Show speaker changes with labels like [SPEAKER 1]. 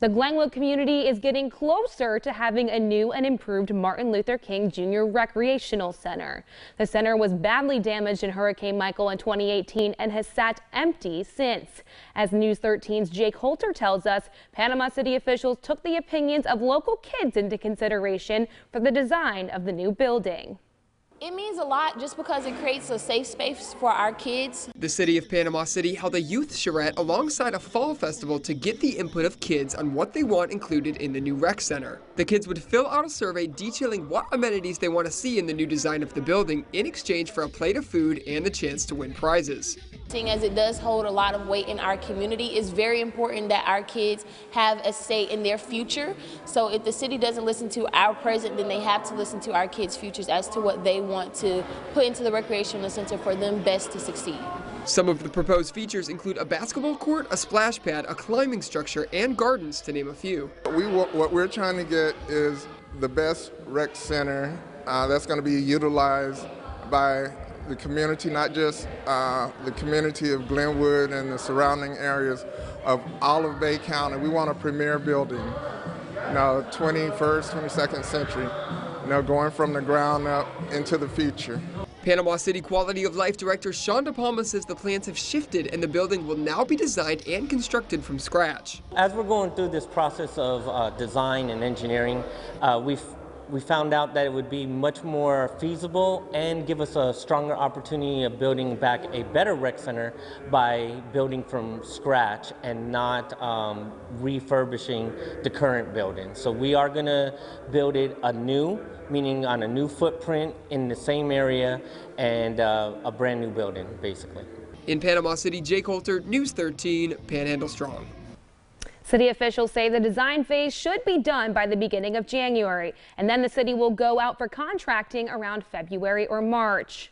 [SPEAKER 1] The Glenwood community is getting closer to having a new and improved Martin Luther King Jr. Recreational Center. The center was badly damaged in Hurricane Michael in 2018 and has sat empty since. As News 13's Jake Holter tells us, Panama City officials took the opinions of local kids into consideration for the design of the new building.
[SPEAKER 2] It means a lot just because it creates a safe space for our kids.
[SPEAKER 3] The city of Panama City held a youth charrette alongside a fall festival to get the input of kids on what they want included in the new rec center. The kids would fill out a survey detailing what amenities they want to see in the new design of the building in exchange for a plate of food and the chance to win prizes.
[SPEAKER 2] Seeing as it does hold a lot of weight in our community, it's very important that our kids have a say in their future. So if the city doesn't listen to our present, then they have to listen to our kids' futures as to what they want to put into the recreational center for them best to succeed.
[SPEAKER 3] Some of the proposed features include a basketball court, a splash pad, a climbing structure, and gardens, to name a few. We, what we're trying to get is the best rec center
[SPEAKER 4] uh, that's going to be utilized by the community, not just uh, the community of Glenwood and the surrounding areas of Olive Bay County. We want a premier building, you know, 21st, 22nd century, you know, going from the ground up into the future.
[SPEAKER 3] Panama City Quality of Life Director Sean DePalma says the plans have shifted and the building will now be designed and constructed from scratch. As we're going through
[SPEAKER 5] this process of uh, design and engineering, uh, we've we found out that it would be much more feasible and give us a stronger opportunity of building back a better rec center by building from scratch and not um, refurbishing the current building. So we are going to build it anew, meaning on a new footprint in the same area and uh, a brand new building, basically.
[SPEAKER 3] In Panama City, Jake Holter, News 13, Panhandle Strong.
[SPEAKER 1] City officials say the design phase should be done by the beginning of January, and then the city will go out for contracting around February or March.